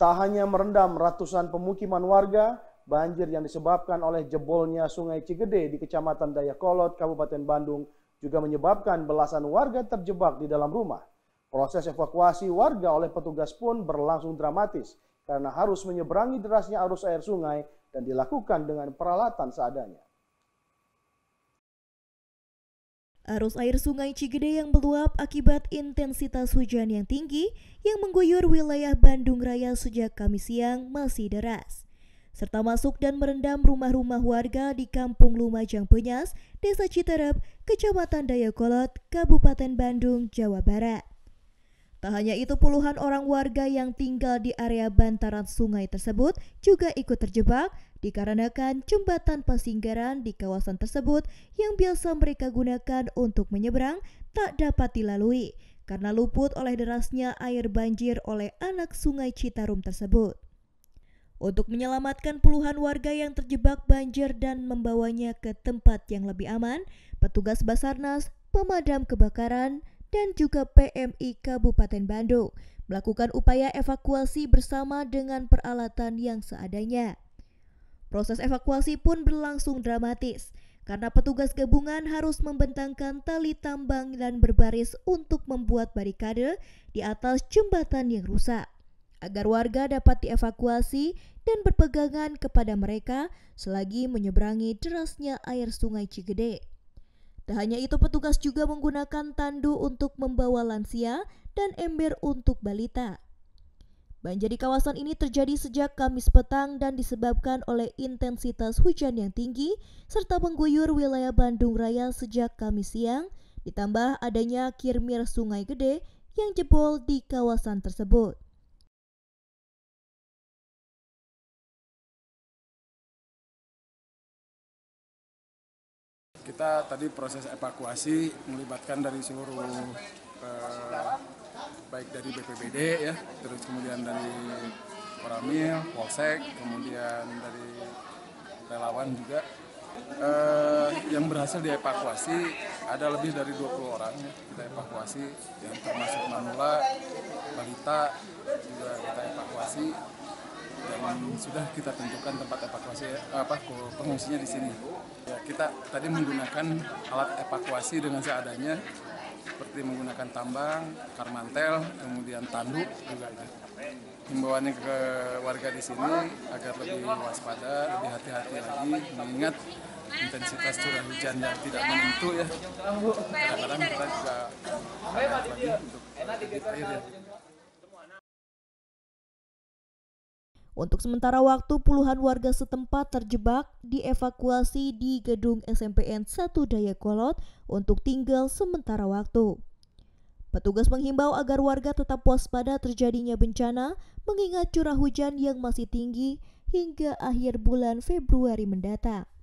Tak hanya merendam ratusan pemukiman warga, banjir yang disebabkan oleh jebolnya Sungai Cigede di Kecamatan Dayakolot, Kabupaten Bandung, juga menyebabkan belasan warga terjebak di dalam rumah. Proses evakuasi warga oleh petugas pun berlangsung dramatis karena harus menyeberangi derasnya arus air sungai dan dilakukan dengan peralatan seadanya. Arus air sungai Cigede yang meluap akibat intensitas hujan yang tinggi yang mengguyur wilayah Bandung Raya sejak Kamis siang masih deras, serta masuk dan merendam rumah-rumah warga di Kampung Lumajang Penyas, Desa Citerep, Kecamatan Dayakolot, Kabupaten Bandung, Jawa Barat. Tak hanya itu, puluhan orang warga yang tinggal di area bantaran sungai tersebut juga ikut terjebak dikarenakan jembatan pesinggaran di kawasan tersebut yang biasa mereka gunakan untuk menyeberang tak dapat dilalui karena luput oleh derasnya air banjir oleh anak sungai Citarum tersebut. Untuk menyelamatkan puluhan warga yang terjebak banjir dan membawanya ke tempat yang lebih aman, petugas Basarnas, pemadam kebakaran, dan juga PMI Kabupaten Bandung melakukan upaya evakuasi bersama dengan peralatan yang seadanya. Proses evakuasi pun berlangsung dramatis karena petugas gabungan harus membentangkan tali tambang dan berbaris untuk membuat barikade di atas jembatan yang rusak agar warga dapat dievakuasi dan berpegangan kepada mereka selagi menyeberangi derasnya air sungai Cigede. Tak hanya itu petugas juga menggunakan tandu untuk membawa lansia dan ember untuk balita. Banjir di kawasan ini terjadi sejak Kamis petang dan disebabkan oleh intensitas hujan yang tinggi serta mengguyur wilayah Bandung Raya sejak Kamis siang, ditambah adanya kirmir Sungai Gede yang jebol di kawasan tersebut. Kita tadi proses evakuasi melibatkan dari seluruh eh, baik dari BPBD ya, terus kemudian dari Koramil, Polsek, kemudian dari relawan juga. Eh, yang berhasil dievakuasi ada lebih dari 20 orang ya. kita evakuasi yang termasuk manula, balita juga kita evakuasi dan sudah kita tentukan tempat evakuasi apa pengungsinya di sini. Ya, kita tadi menggunakan alat evakuasi dengan seadanya seperti menggunakan tambang, karmantel, kemudian tanduk juga itu. Himbauannya ke warga di sini agar lebih waspada, lebih hati-hati lagi, mengingat intensitas curah hujan yang tidak menentu ya. Kadang-kadang kita juga lagi untuk air ya. Untuk sementara waktu, puluhan warga setempat terjebak dievakuasi di gedung SMPN 1 Dayakolot untuk tinggal sementara waktu. Petugas menghimbau agar warga tetap waspada terjadinya bencana mengingat curah hujan yang masih tinggi hingga akhir bulan Februari mendatang.